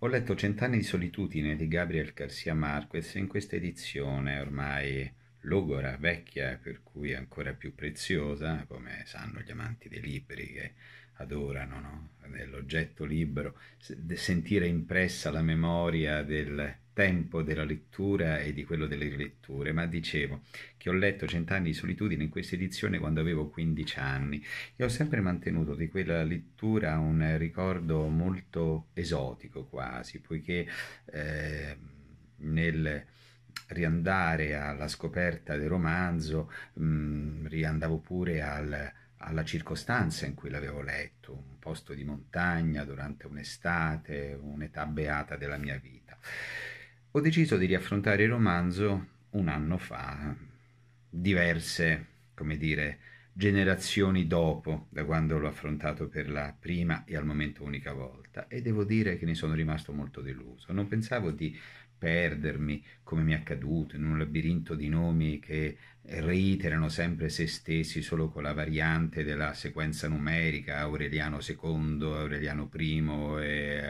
Ho letto Cent'anni di solitudine di Gabriel Garcia Marquez in questa edizione ormai logora, vecchia, per cui ancora più preziosa, come sanno gli amanti dei libri che adorano no? l'oggetto libero, sentire impressa la memoria del tempo della lettura e di quello delle riletture, ma dicevo che ho letto Cent'anni di solitudine in questa edizione quando avevo 15 anni e ho sempre mantenuto di quella lettura un ricordo molto esotico quasi, poiché eh, nel riandare alla scoperta del romanzo mh, mhmm, riandavo pure al alla circostanza in cui l'avevo letto, un posto di montagna durante un'estate, un'età beata della mia vita ho deciso di riaffrontare il romanzo un anno fa, diverse, come dire, generazioni dopo da quando l'ho affrontato per la prima e al momento unica volta e devo dire che ne sono rimasto molto deluso. Non pensavo di perdermi come mi è accaduto in un labirinto di nomi che reiterano sempre se stessi solo con la variante della sequenza numerica Aureliano II, Aureliano I e eh,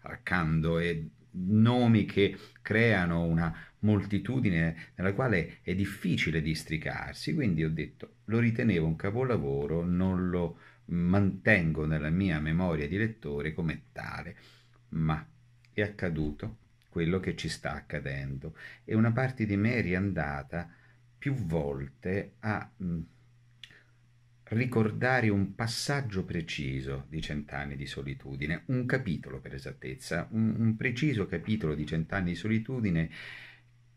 Arcando e nomi che creano una moltitudine nella quale è difficile districarsi, quindi ho detto lo ritenevo un capolavoro, non lo mantengo nella mia memoria di lettore come tale, ma è accaduto quello che ci sta accadendo e una parte di me è riandata più volte a mm, ricordare un passaggio preciso di cent'anni di solitudine, un capitolo per esattezza, un, un preciso capitolo di cent'anni di solitudine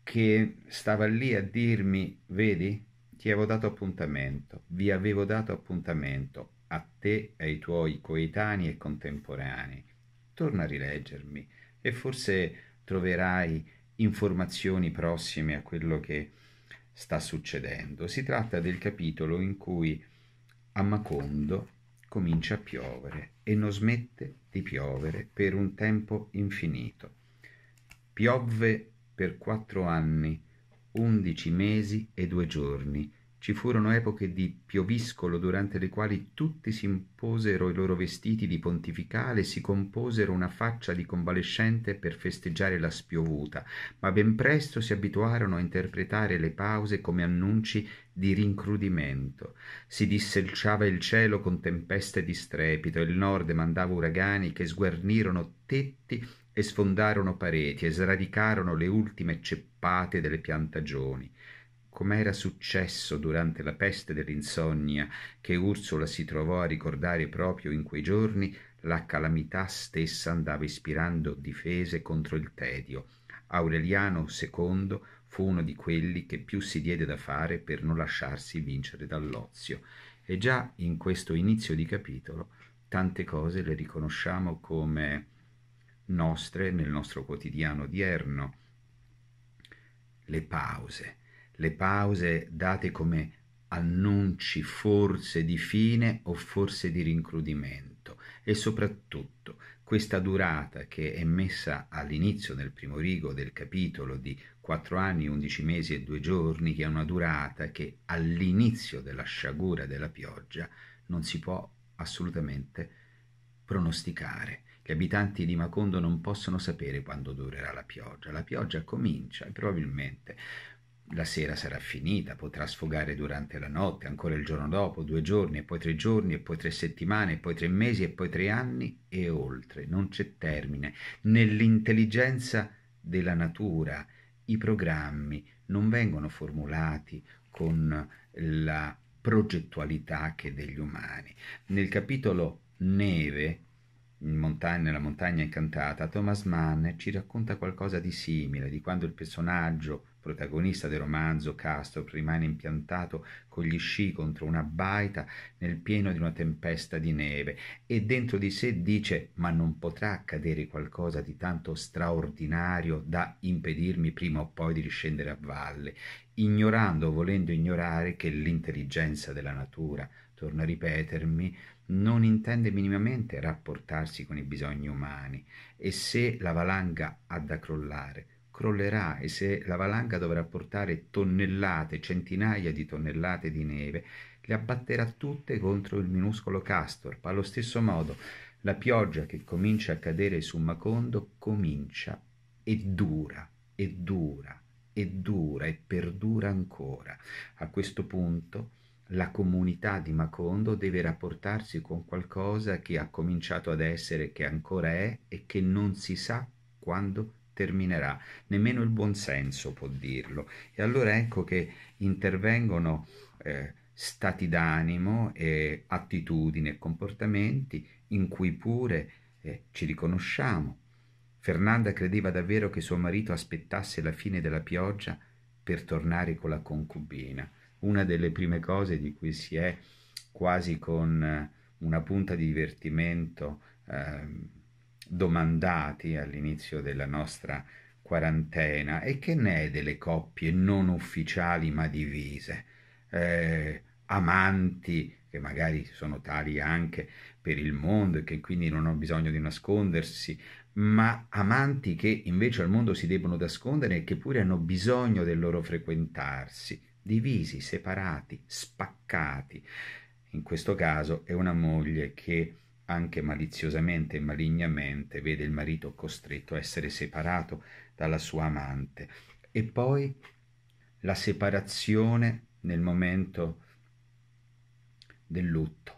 che stava lì a dirmi, vedi, ti avevo dato appuntamento, vi avevo dato appuntamento a te e ai tuoi coetanei e contemporanei. Torna a rileggermi e forse troverai informazioni prossime a quello che sta succedendo. Si tratta del capitolo in cui a Macondo comincia a piovere e non smette di piovere per un tempo infinito. Piovve per quattro anni, undici mesi e due giorni, ci furono epoche di pioviscolo durante le quali tutti si imposero i loro vestiti di pontificale e si composero una faccia di convalescente per festeggiare la spiovuta, ma ben presto si abituarono a interpretare le pause come annunci di rincrudimento. Si disselciava il cielo con tempeste di strepito, il nord mandava uragani che sguarnirono tetti e sfondarono pareti e sradicarono le ultime ceppate delle piantagioni come era successo durante la peste dell'insonnia che Ursula si trovò a ricordare proprio in quei giorni, la calamità stessa andava ispirando difese contro il tedio. Aureliano II fu uno di quelli che più si diede da fare per non lasciarsi vincere dall'ozio. E già in questo inizio di capitolo tante cose le riconosciamo come nostre nel nostro quotidiano odierno. Le pause le pause date come annunci forse di fine o forse di rincrudimento e soprattutto questa durata che è messa all'inizio nel primo rigo del capitolo di 4 anni, 11 mesi e 2 giorni, che è una durata che all'inizio della sciagura della pioggia non si può assolutamente pronosticare. Gli abitanti di Macondo non possono sapere quando durerà la pioggia. La pioggia comincia e probabilmente la sera sarà finita, potrà sfogare durante la notte, ancora il giorno dopo, due giorni, e poi tre giorni, e poi tre settimane, e poi tre mesi, e poi tre anni e oltre. Non c'è termine. Nell'intelligenza della natura i programmi non vengono formulati con la progettualità che degli umani. Nel capitolo Neve, montagna, nella montagna incantata, Thomas Mann ci racconta qualcosa di simile, di quando il personaggio protagonista del romanzo, Castro rimane impiantato con gli sci contro una baita nel pieno di una tempesta di neve e dentro di sé dice ma non potrà accadere qualcosa di tanto straordinario da impedirmi prima o poi di riscendere a valle, ignorando o volendo ignorare che l'intelligenza della natura, torna a ripetermi, non intende minimamente rapportarsi con i bisogni umani e se la valanga ha da crollare, crollerà e se la valanga dovrà portare tonnellate, centinaia di tonnellate di neve, le abbatterà tutte contro il minuscolo Castor. Allo stesso modo, la pioggia che comincia a cadere su Macondo comincia e dura, e dura, e dura, e perdura ancora. A questo punto la comunità di Macondo deve rapportarsi con qualcosa che ha cominciato ad essere, che ancora è e che non si sa quando terminerà, nemmeno il buonsenso può dirlo. E allora ecco che intervengono eh, stati d'animo e attitudini e comportamenti in cui pure eh, ci riconosciamo. Fernanda credeva davvero che suo marito aspettasse la fine della pioggia per tornare con la concubina. Una delle prime cose di cui si è quasi con una punta di divertimento eh, domandati all'inizio della nostra quarantena e che ne è delle coppie non ufficiali ma divise, eh, amanti che magari sono tali anche per il mondo e che quindi non hanno bisogno di nascondersi, ma amanti che invece al mondo si debbono nascondere e che pure hanno bisogno del loro frequentarsi, divisi, separati, spaccati. In questo caso è una moglie che anche maliziosamente e malignamente, vede il marito costretto a essere separato dalla sua amante. E poi la separazione nel momento del lutto,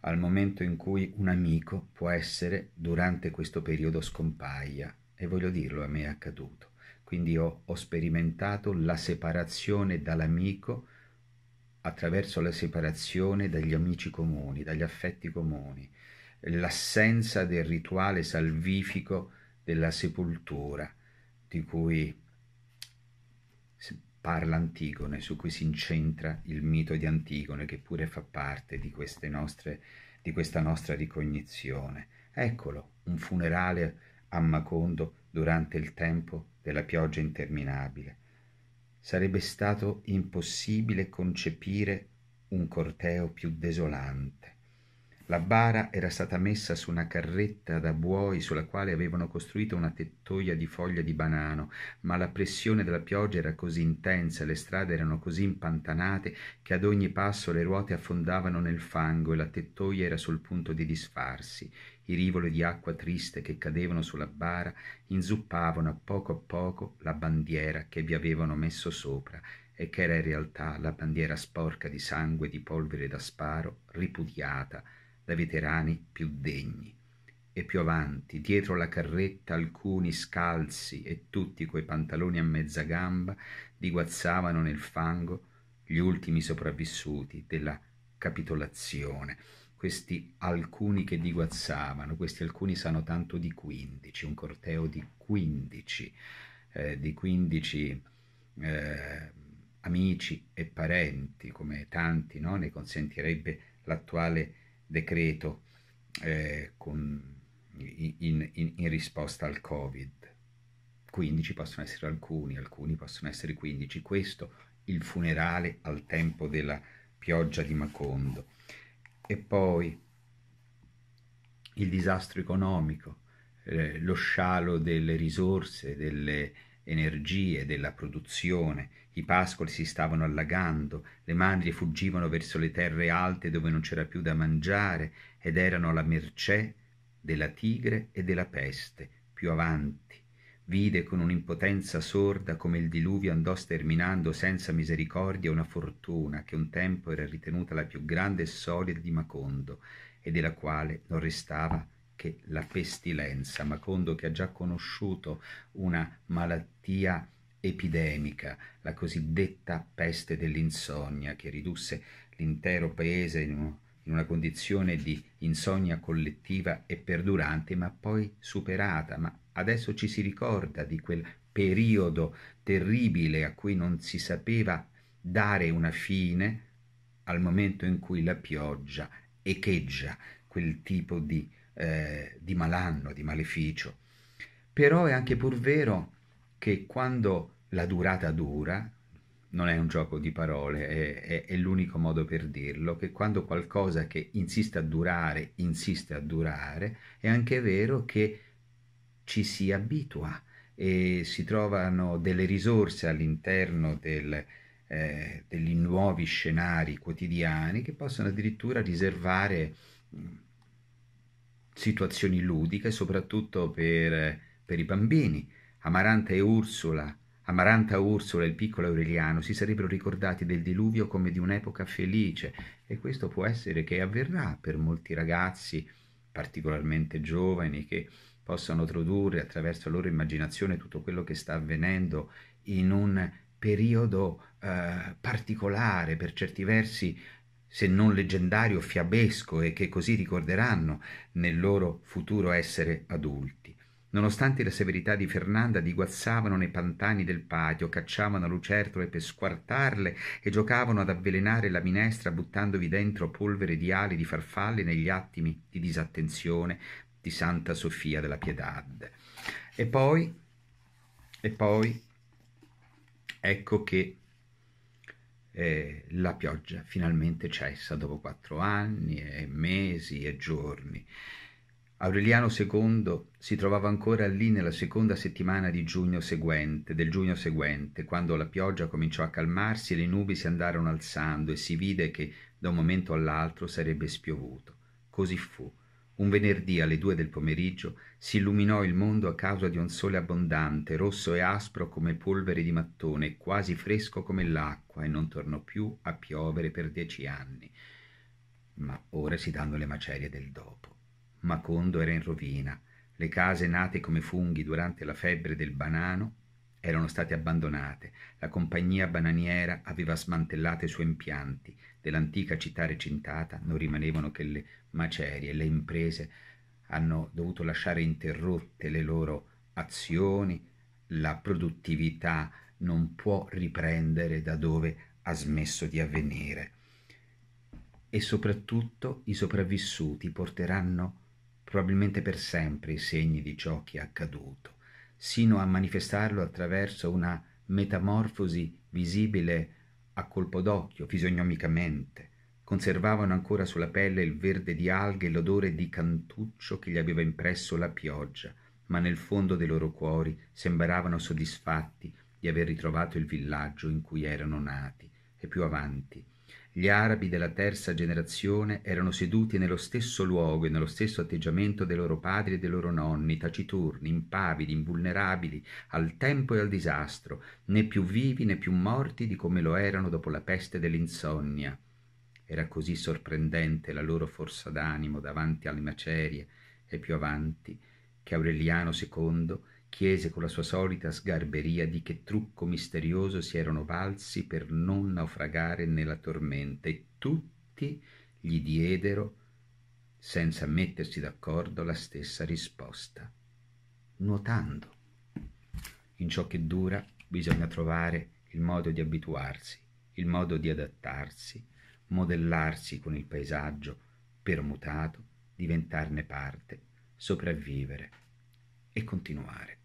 al momento in cui un amico può essere durante questo periodo scompaia. E voglio dirlo, a me è accaduto. Quindi ho, ho sperimentato la separazione dall'amico attraverso la separazione dagli amici comuni, dagli affetti comuni l'assenza del rituale salvifico della sepoltura di cui parla Antigone, su cui si incentra il mito di Antigone che pure fa parte di, nostre, di questa nostra ricognizione. Eccolo, un funerale a Macondo durante il tempo della pioggia interminabile. Sarebbe stato impossibile concepire un corteo più desolante. La bara era stata messa su una carretta da buoi sulla quale avevano costruito una tettoia di foglie di banano, ma la pressione della pioggia era così intensa, e le strade erano così impantanate che ad ogni passo le ruote affondavano nel fango e la tettoia era sul punto di disfarsi. I rivoli di acqua triste che cadevano sulla bara inzuppavano a poco a poco la bandiera che vi avevano messo sopra e che era in realtà la bandiera sporca di sangue e di polvere da sparo ripudiata da veterani più degni e più avanti dietro la carretta alcuni scalzi e tutti coi pantaloni a mezza gamba diguazzavano nel fango gli ultimi sopravvissuti della capitolazione questi alcuni che diguazzavano questi alcuni sanno tanto di 15 un corteo di 15 eh, di 15 eh, amici e parenti come tanti no? ne consentirebbe l'attuale decreto eh, con, in, in, in, risposta al Covid. 15 possono essere alcuni, alcuni possono essere 15. Questo, il funerale al tempo della pioggia di Macondo. E poi il disastro economico, eh, lo scialo delle risorse, delle energie della produzione i pascoli si stavano allagando le mandrie fuggivano verso le terre alte dove non c'era più da mangiare ed erano alla mercé della tigre e della peste più avanti vide con un'impotenza sorda come il diluvio andò sterminando senza misericordia una fortuna che un tempo era ritenuta la più grande e solida di Macondo e della quale non restava che la pestilenza. Macondo che ha già conosciuto una malattia epidemica, la cosiddetta peste dell'insonnia, che ridusse l'intero paese in, un, in una condizione di insonnia collettiva e perdurante, ma poi superata. Ma adesso ci si ricorda di quel periodo terribile a cui non si sapeva dare una fine al momento in cui la pioggia echeggia quel tipo di eh, di malanno, di maleficio. Però è anche pur vero che quando la durata dura, non è un gioco di parole, è, è, è, l'unico modo per dirlo, che quando qualcosa che insiste a durare, insiste a durare, è anche vero che ci si abitua e si trovano delle risorse all'interno del, eh, degli nuovi scenari quotidiani che possono addirittura riservare mm, situazioni ludiche soprattutto per, per i bambini. Amaranta e Ursula, Amaranta, Ursula e il piccolo Aureliano si sarebbero ricordati del diluvio come di un'epoca felice e questo può essere che avverrà per molti ragazzi, particolarmente giovani, che possano tradurre attraverso la loro immaginazione tutto quello che sta avvenendo in un periodo eh, particolare, per certi versi se non leggendario, fiabesco e che così ricorderanno nel loro futuro essere adulti. Nonostante la severità di Fernanda, diguazzavano nei pantani del patio, cacciavano lucertole per squartarle e giocavano ad avvelenare la minestra buttandovi dentro polvere di ali di farfalle negli attimi di disattenzione di Santa Sofia della Piedad. E poi, e poi, ecco che eh, la pioggia finalmente cessa dopo quattro anni e mesi e giorni. Aureliano II si trovava ancora lì nella seconda settimana di giugno seguente, del giugno seguente, quando la pioggia cominciò a calmarsi e le nubi si andarono alzando e si vide che da un momento all'altro sarebbe spiovuto. Così fu un venerdì alle due del pomeriggio s'illuminò il mondo a causa di un sole abbondante rosso e aspro come polvere di mattone e quasi fresco come l'acqua e non tornò più a piovere per dieci anni ma ora si danno le macerie del dopo macondo era in rovina le case nate come funghi durante la febbre del banano erano state abbandonate la compagnia bananiera aveva smantellato i suoi impianti dell'antica città recintata non rimanevano che le macerie, le imprese hanno dovuto lasciare interrotte le loro azioni, la produttività non può riprendere da dove ha smesso di avvenire. E soprattutto i sopravvissuti porteranno probabilmente per sempre i segni di ciò che è accaduto, sino a manifestarlo attraverso una metamorfosi visibile a colpo d'occhio, fisionomicamente, conservavano ancora sulla pelle il verde di alghe e l'odore di cantuccio che gli aveva impresso la pioggia, ma nel fondo dei loro cuori sembravano soddisfatti di aver ritrovato il villaggio in cui erano nati e più avanti gli arabi della terza generazione erano seduti nello stesso luogo e nello stesso atteggiamento dei loro padri e dei loro nonni, taciturni, impavidi, invulnerabili al tempo e al disastro, né più vivi né più morti di come lo erano dopo la peste dell'insonnia. Era così sorprendente la loro forza d'animo davanti alle macerie e più avanti che Aureliano II chiese con la sua solita sgarberia di che trucco misterioso si erano valsi per non naufragare nella tormenta e tutti gli diedero, senza mettersi d'accordo, la stessa risposta, nuotando. In ciò che dura bisogna trovare il modo di abituarsi, il modo di adattarsi, modellarsi con il paesaggio, permutato, diventarne parte, sopravvivere e continuare.